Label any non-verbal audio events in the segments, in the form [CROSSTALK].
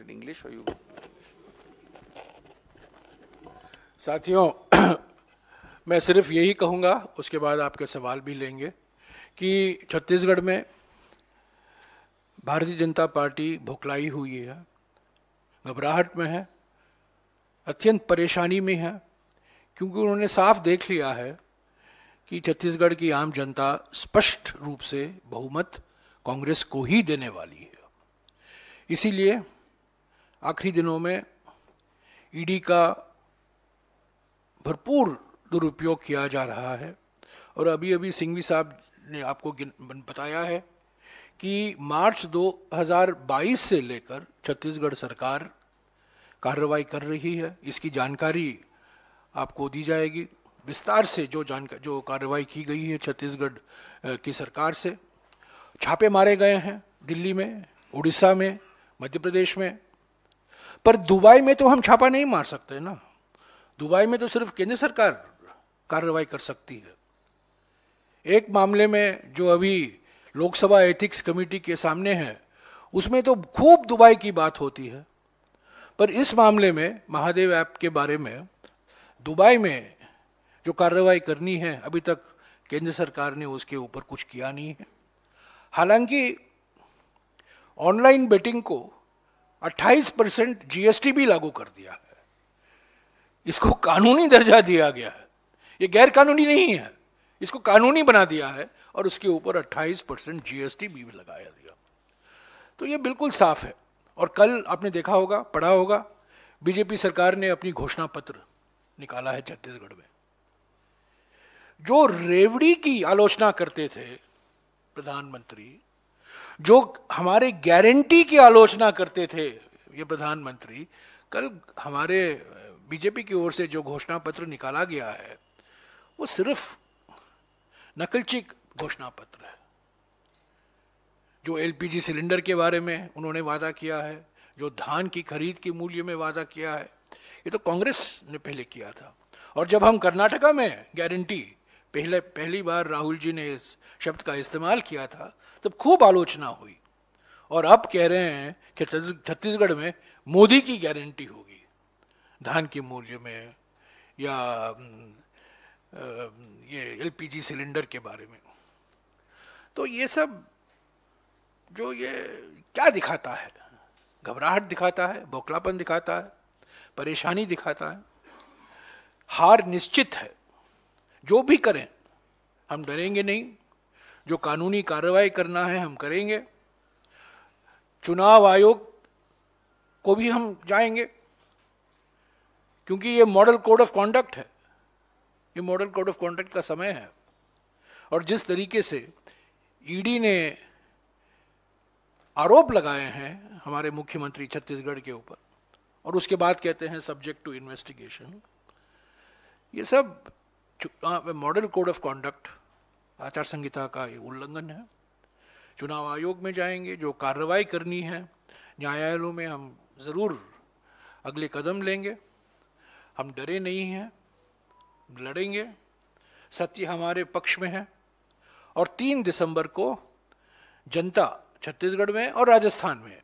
it in English or you... साथियों [CLEARS THROAT] मैं सिर्फ यही कहूँगा उसके बाद आपके सवाल भी लेंगे कि छत्तीसगढ़ में भारतीय जनता पार्टी भुखलाई हुई है घबराहट में है अत्यंत परेशानी में है क्योंकि उन्होंने साफ देख लिया है कि छत्तीसगढ़ की आम जनता स्पष्ट रूप से बहुमत कांग्रेस को ही देने वाली है इसीलिए आखिरी दिनों में ईडी का भरपूर दुरुपयोग किया जा रहा है और अभी अभी सिंघवी साहब ने आपको बताया है कि मार्च 2022 से लेकर छत्तीसगढ़ सरकार कार्रवाई कर रही है इसकी जानकारी आपको दी जाएगी विस्तार से जो जान जो कार्रवाई की गई है छत्तीसगढ़ की सरकार से छापे मारे गए हैं दिल्ली में उड़ीसा में मध्य प्रदेश में पर दुबई में तो हम छापा नहीं मार सकते ना दुबई में तो सिर्फ केंद्र सरकार कार्रवाई कर सकती है एक मामले में जो अभी लोकसभा एथिक्स कमेटी के सामने है उसमें तो खूब दुबई की बात होती है पर इस मामले में महादेव ऐप के बारे में दुबई में जो कार्रवाई करनी है अभी तक केंद्र सरकार ने उसके ऊपर कुछ किया नहीं है हालांकि ऑनलाइन बेटिंग को 28 परसेंट जीएसटी भी लागू कर दिया है इसको कानूनी दर्जा दिया गया है ये गैर कानूनी नहीं है इसको कानूनी बना दिया है और उसके ऊपर 28 परसेंट जीएसटी भी लगाया दिया तो ये बिल्कुल साफ है और कल आपने देखा होगा पढ़ा होगा बीजेपी सरकार ने अपनी घोषणा पत्र निकाला है छत्तीसगढ़ में जो रेवड़ी की आलोचना करते थे प्रधानमंत्री जो हमारे गारंटी की आलोचना करते थे ये प्रधानमंत्री कल हमारे बीजेपी की ओर से जो घोषणा पत्र निकाला गया है वो सिर्फ नकलचिक घोषणा पत्र है जो एलपीजी सिलेंडर के बारे में उन्होंने वादा किया है जो धान की खरीद के मूल्य में वादा किया है ये तो कांग्रेस ने पहले किया था और जब हम कर्नाटका में गारंटी पहले पहली बार राहुल जी ने इस शब्द का इस्तेमाल किया था तब खूब आलोचना हुई और अब कह रहे हैं कि छत्तीसगढ़ में मोदी की गारंटी होगी धान के मूल्य में या ये एलपीजी सिलेंडर के बारे में तो ये सब जो ये क्या दिखाता है घबराहट दिखाता है बौखलापन दिखाता है परेशानी दिखाता है हार निश्चित है जो भी करें हम डरेंगे नहीं जो कानूनी कार्रवाई करना है हम करेंगे चुनाव आयोग को भी हम जाएंगे क्योंकि ये मॉडल कोड ऑफ कॉन्डक्ट है ये मॉडल कोड ऑफ कॉन्डक्ट का समय है और जिस तरीके से ईडी e ने आरोप लगाए हैं हमारे मुख्यमंत्री छत्तीसगढ़ के ऊपर और उसके बाद कहते हैं सब्जेक्ट टू इन्वेस्टिगेशन ये सब चुनाव मॉडल कोड ऑफ कॉन्डक्ट आचार संहिता का ये उल्लंघन है चुनाव आयोग में जाएंगे जो कार्रवाई करनी है न्यायालयों में हम ज़रूर अगले कदम लेंगे हम डरे नहीं हैं लड़ेंगे सत्य हमारे पक्ष में है और तीन दिसंबर को जनता छत्तीसगढ़ में और राजस्थान में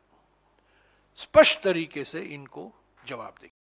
स्पष्ट तरीके से इनको जवाब देगी